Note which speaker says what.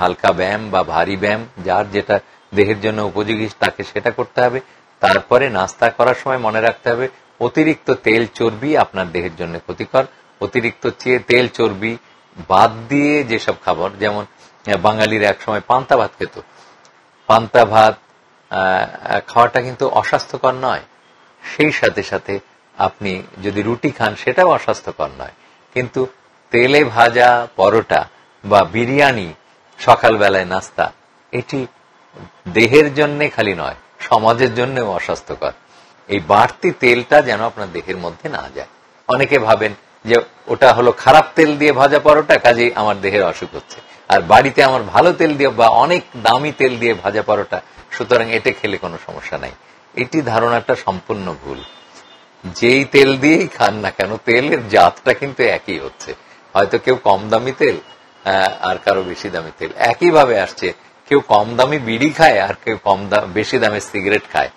Speaker 1: হালকা ব্যায়াম বা ভারী ব্যায়াম যার যেটা দেহের জন্য উপযোগী তাকে সেটা করতে হবে তারপরে নাস্তা করার সময় মনে রাখতে হবে অতিরিক্ত তেল চর্বি আপনার দেহের জন্য ক্ষতিকর অতিরিক্ত চেয়ে তেল চর্বি বাদ দিয়ে যেসব খাবার যেমন বাঙালিরা একসময় পান্তা ভাত খেত পান্তা ভাত খাওয়াটা কিন্তু অস্বাস্থ্যকর নয় সেই সাথে সাথে আপনি যদি রুটি খান সেটাও অস্বাস্থ্যকর নয় কিন্তু তেলে ভাজা পরোটা বা বিরিয়ানি সকালবেলায় নাস্তা এটি দেহের জন্য খালি নয় সমাজের জন্য অস্বাস্থ্যকর এই বাড়তি তেলটা যেন আপনার দেহের মধ্যে না যায় অনেকে ভাবেন যে ওটা হলো খারাপ তেল দিয়ে ভাজা পরোটা কাজেই আমার দেহের অসুখ হচ্ছে আর বাড়িতে আমার ভালো তেল দিয়ে বা অনেক দামি তেল দিয়ে ভাজা পরোটা সুতরাং এতে খেলে কোনো সমস্যা নাই এটি ধারণাটা সম্পূর্ণ ভুল যেই তেল দিয়েই খান না কেন তেলের জাতটা কিন্তু একই হচ্ছে হয়তো কেউ কম দামি তেল হ্যাঁ, আর কারো বেশি দামে তেল একইভাবে আসছে কেউ কম দামি বিড়ি খায় আর কেউ কম বেশি দামে সিগারেট খায়